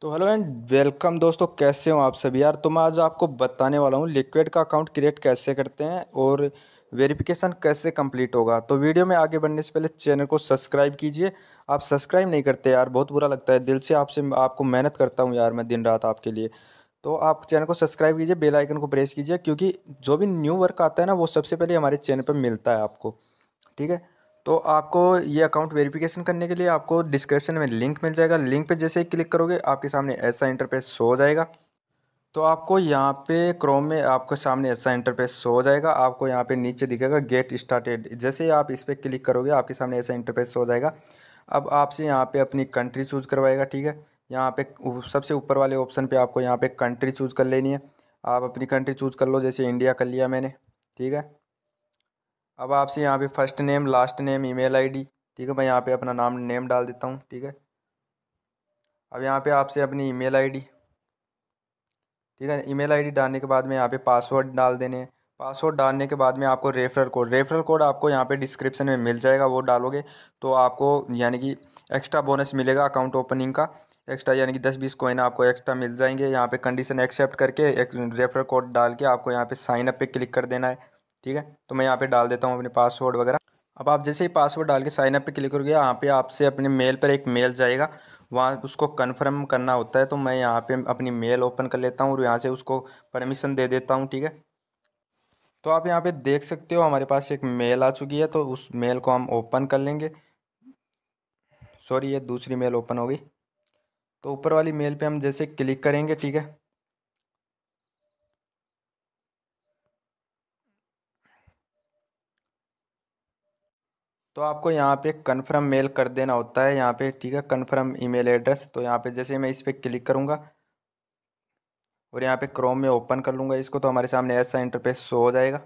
तो hello and welcome दोस्तों कैसे हो आप सभी यार तो मैं आज आपको बताने वाला हूँ लिक्विड का अकाउंट क्रिएट कैसे करते हैं और वेरिफिकेशन कैसे कंप्लीट होगा तो वीडियो में आगे बढ़ने से पहले चैनल को सब्सक्राइब कीजिए आप सब्सक्राइब नहीं करते यार बहुत बुरा लगता है दिल से आपसे आपको मेहनत करता हूँ यार मैं दिन रात आपके लिए तो आप चैनल को सब्सक्राइब कीजिए बेल आइकन को प्रेस कीजिए क्योंकि जो भी न्यू वर्क आता है ना वो सबसे पहले हमारे चैनल पर मिलता है आपको ठीक है तो आपको ये अकाउंट वेरिफिकेशन करने के लिए आपको डिस्क्रिप्शन में लिंक मिल जाएगा लिंक पे जैसे ही क्लिक करोगे आपके सामने ऐसा इंटरफेस शो हो जाएगा तो आपको यहाँ पे क्रोम में आपके सामने ऐसा इंटरफेस शो हो जाएगा आपको यहाँ पे नीचे दिखेगा गेट स्टार्टेड जैसे ही आप इस पर क्लिक करोगे आपके सामने ऐसा इंटरपेस हो जाएगा अब आपसे यहाँ पर अपनी कंट्री चूज़ करवाएगा ठीक है यहाँ पे सबसे ऊपर वाले ऑप्शन पर आपको यहाँ पर कंट्री चूज़ कर लेनी है आप अपनी कंट्री चूज़ कर लो जैसे इंडिया कर लिया मैंने ठीक है अब आपसे यहाँ पे first name last name email ID ठीक है मैं यहाँ पे अपना नाम नेम डाल देता हूँ ठीक है अब यहाँ पे आपसे अपनी ईमेल आईडी ठीक है ईमेल आईडी डालने के बाद में यहाँ पे पासवर्ड डाल देने पासवर्ड डालने के बाद में आपको रेफरल कोड रेफरल कोड आपको यहाँ पे डिस्क्रिप्शन में मिल जाएगा वो डालोगे तो आपको यानी कि एक्स्ट्रा बोनस मिलेगा अकाउंट ओपनिंग का एक्स्ट्रा यानी कि दस बीस कोइन आपको एक्स्ट्रा मिल जाएंगे यहाँ पे कंडीशन एक्सेप्ट करके एक रेफर कोड डाल के आपको यहाँ पे साइन अप पे क्लिक कर देना है ठीक है तो मैं यहाँ पे डाल देता हूँ अपने पासवर्ड वगैरह अब आप जैसे ही पासवर्ड डाल के साइनअप पे क्लिक करोगे यहाँ पे आपसे अपने मेल पर एक मेल जाएगा वहाँ उसको कन्फर्म करना होता है तो मैं यहाँ पर अपनी मेल ओपन कर लेता हूँ और यहाँ से उसको परमिशन दे देता हूँ ठीक है तो आप यहाँ पे देख सकते हो हमारे पास एक मेल आ चुकी है तो उस मेल को हम ओपन कर लेंगे सॉरी ये दूसरी मेल ओपन हो गई तो ऊपर वाली मेल पे हम जैसे क्लिक करेंगे ठीक है तो आपको यहाँ पे कन्फर्म मेल कर देना होता है यहाँ पे ठीक है कन्फर्म ईमेल एड्रेस तो यहाँ पे जैसे मैं इस पर क्लिक करूँगा और यहाँ पे क्रोम में ओपन कर लूँगा इसको तो हमारे सामने ऐसा इंटरफेस शो हो जाएगा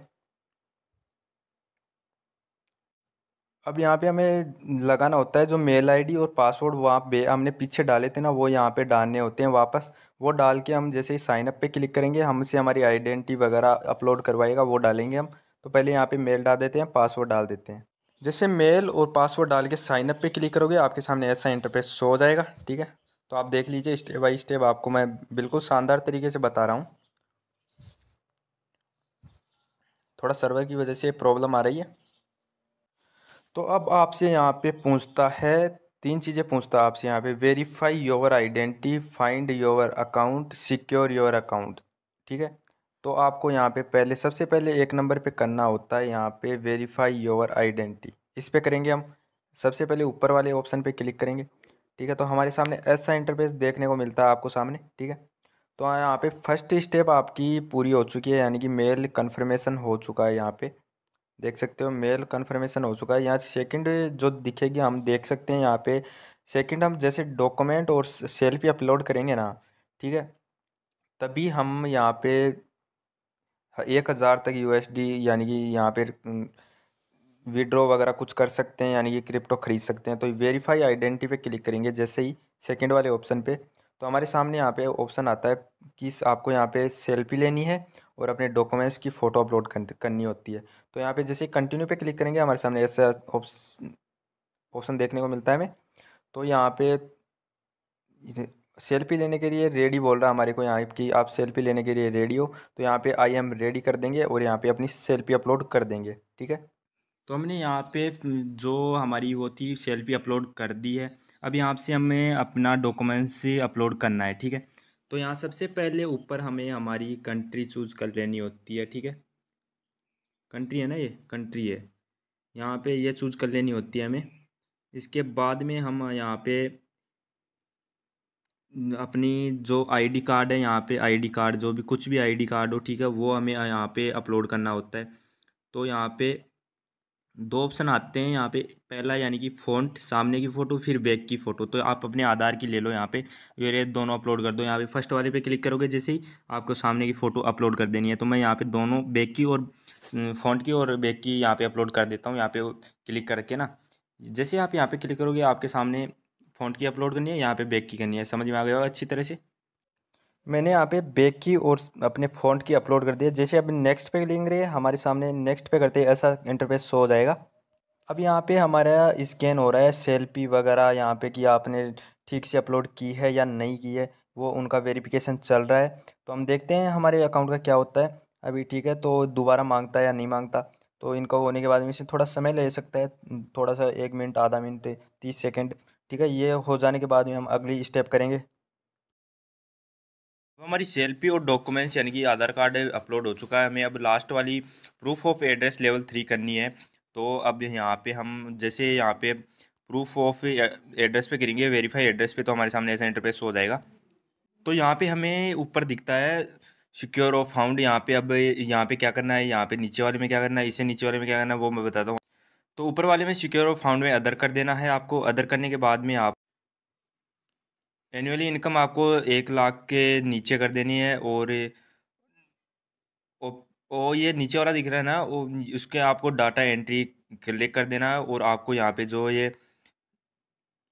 अब यहाँ पे हमें लगाना होता है जो मेल आईडी और पासवर्ड वहाँ पे हमने पीछे डाले थे ना वो यहाँ पे डालने होते हैं वापस वो डाल के हम जैसे ही साइनअप पे क्लिक करेंगे हमसे हमारी आइडेंटिटी वगैरह अपलोड करवाएगा वो डालेंगे हम तो पहले यहाँ पे मेल डाल देते हैं पासवर्ड डाल देते हैं जैसे मेल और पासवर्ड डाल के साइनअप पे क्लिक करोगे आपके सामने ऐसा इंटरफेस शो हो जाएगा ठीक है तो आप देख लीजिए स्टेप बाई स्टेप आपको मैं बिल्कुल शानदार तरीके से बता रहा हूँ थोड़ा सर्वर की वजह से प्रॉब्लम आ रही है तो अब आपसे यहाँ पे पूछता है तीन चीज़ें पूछता है आपसे यहाँ पे verify your identity find your account secure your account ठीक है तो आपको यहाँ पे पहले सबसे पहले एक नंबर पे करना होता है यहाँ पे वेरीफाई योर आइडेंटिटी इस पर करेंगे हम सबसे पहले ऊपर वाले ऑप्शन पे क्लिक करेंगे ठीक है तो हमारे सामने ऐसा इंटरफेस देखने को मिलता है आपको सामने ठीक है तो यहाँ पे फर्स्ट स्टेप आपकी पूरी हो चुकी है यानी कि मेल कन्फर्मेशन हो चुका है यहाँ पर देख सकते हो मेल कन्फर्मेशन हो चुका है यहाँ सेकेंड जो दिखेगी हम देख सकते हैं यहाँ पर सेकेंड हम जैसे डॉक्यूमेंट और सेल्फी अपलोड करेंगे ना ठीक है तभी हम यहाँ पे एक हज़ार तक यू यानी कि यहाँ पर विड्रॉ वगैरह कुछ कर सकते हैं यानी कि क्रिप्टो खरीद सकते हैं तो वेरीफाई आइडेंटी पे क्लिक करेंगे जैसे ही सेकंड वाले ऑप्शन पे तो हमारे सामने यहाँ पे ऑप्शन आता है कि आपको यहाँ पे सेल्फी लेनी है और अपने डॉक्यूमेंट्स की फ़ोटो अपलोड करनी होती है तो यहाँ पे जैसे कंटिन्यू पे क्लिक करेंगे हमारे सामने ऐसा ऑप्शन देखने को मिलता है हमें तो यहाँ पे सेल्फी लेने के लिए रेडी बोल रहा है हमारे को यहाँ कि आप सेल्फी लेने के लिए रेडी हो तो यहाँ पे आई एम रेडी कर देंगे और यहाँ पे अपनी सेल्फी अपलोड कर देंगे ठीक है तो हमने यहाँ पे जो हमारी वो थी सेल्फी अपलोड कर दी है अब यहाँ से हमें अपना डॉक्यूमेंट्स अपलोड करना है ठीक है तो यहाँ सबसे पहले ऊपर हमें हमारी कंट्री चूज़ कर लेनी होती है ठीक है कंट्री है ना ये कंट्री है यहाँ पर यह चूज कर लेनी होती है हमें इसके बाद में हम यहाँ पे अपनी जो आईडी कार्ड है यहाँ पे आईडी कार्ड जो भी कुछ भी आईडी कार्ड हो ठीक है वो हमें यहाँ पे अपलोड करना होता है तो यहाँ पे दो ऑप्शन आते हैं यहाँ पे पहला यानी कि फ़ॉन्ट सामने की फ़ोटो फिर बैक की फ़ोटो तो आप अपने आधार की ले लो यहाँ पे ये दोनों अपलोड कर दो यहाँ पे फर्स्ट वाले पे क्लिक करोगे जैसे ही आपको सामने की फ़ोटो अपलोड कर देनी है तो मैं यहाँ पे दोनों बैक की और फ़ॉन्ट की और बैक की यहाँ पे अपलोड कर देता हूँ यहाँ पे क्लिक करके ना जैसे आप यहाँ पर क्लिक करोगे आपके सामने फ़ॉन्ट की अपलोड करनी है यहाँ पे बैक की करनी है समझ में आ गया होगा अच्छी तरह से मैंने यहाँ पे बैक की और अपने फ़ॉन्ट की अपलोड कर दिया जैसे अभी नेक्स्ट पे लिंग रहे हमारे सामने नेक्स्ट पे करते ऐसा इंटरफेस शो हो जाएगा अब यहाँ पे हमारा स्कैन हो रहा है सेल्फी वगैरह यहाँ पे कि आपने ठीक से अपलोड की है या नहीं की है वो उनका वेरिफिकेशन चल रहा है तो हम देखते हैं हमारे अकाउंट का क्या होता है अभी ठीक है तो दोबारा मांगता है या नहीं मांगता तो इनका होने के बाद में इसे थोड़ा समय ले सकता है थोड़ा सा एक मिनट आधा मिनट तीस सेकेंड ठीक है ये हो जाने के बाद में हम अगली स्टेप करेंगे हमारी सेल्फी और डॉक्यूमेंट्स यानी कि आधार कार्ड अपलोड हो चुका है हमें अब लास्ट वाली proof of address level three करनी है तो अब यहाँ पे हम जैसे यहाँ पे प्रूफ ऑफ एड्रेस पे करेंगे वेरीफाई एड्रेस पे तो हमारे सामने ऐसा इंटरफेस हो जाएगा तो यहाँ पे हमें ऊपर दिखता है सिक्योर ऑफ फाउंड यहाँ पे अब यहाँ पे क्या करना है यहाँ पे नीचे वाले में क्या करना है इसे नीचे वाले में क्या करना है वो मैं बताता हूँ तो ऊपर वाले में सिक्योर और फाउंड में अदर कर देना है आपको अदर करने के बाद में आप एनुअली इनकम आपको एक लाख के नीचे कर देनी है और ओ ये नीचे वाला दिख रहा है ना वो उसके आपको डाटा एंट्री क्लिक कर देना है और आपको यहाँ पे जो ये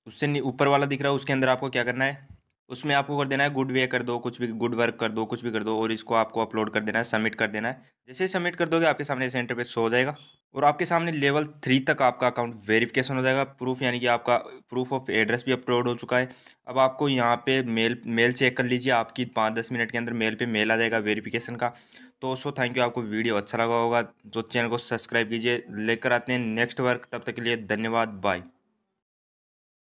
उससे ऊपर वाला दिख रहा है उसके अंदर आपको क्या करना है उसमें आपको कर देना है गुड वे कर दो कुछ भी गुड वर्क कर दो कुछ भी कर दो और इसको आपको अपलोड कर देना है सबमिट कर देना है जैसे ही सबमिट कर दोगे आपके सामने सेंटर पे शो हो जाएगा और आपके सामने लेवल थ्री तक आपका अकाउंट वेरिफिकेशन हो जाएगा प्रूफ यानी कि आपका प्रूफ ऑफ एड्रेस भी अपलोड हो चुका है अब आपको यहाँ पे मेल मेल चेक कर लीजिए आपकी पाँच दस मिनट के अंदर मेल पे मेल आ जाएगा वेरीफिकेशन का तो सो थैंक यू आपको वीडियो अच्छा लगा होगा तो चैनल को सब्सक्राइब कीजिए लेकर आते हैं नेक्स्ट वर्क तब तक के लिए धन्यवाद बाय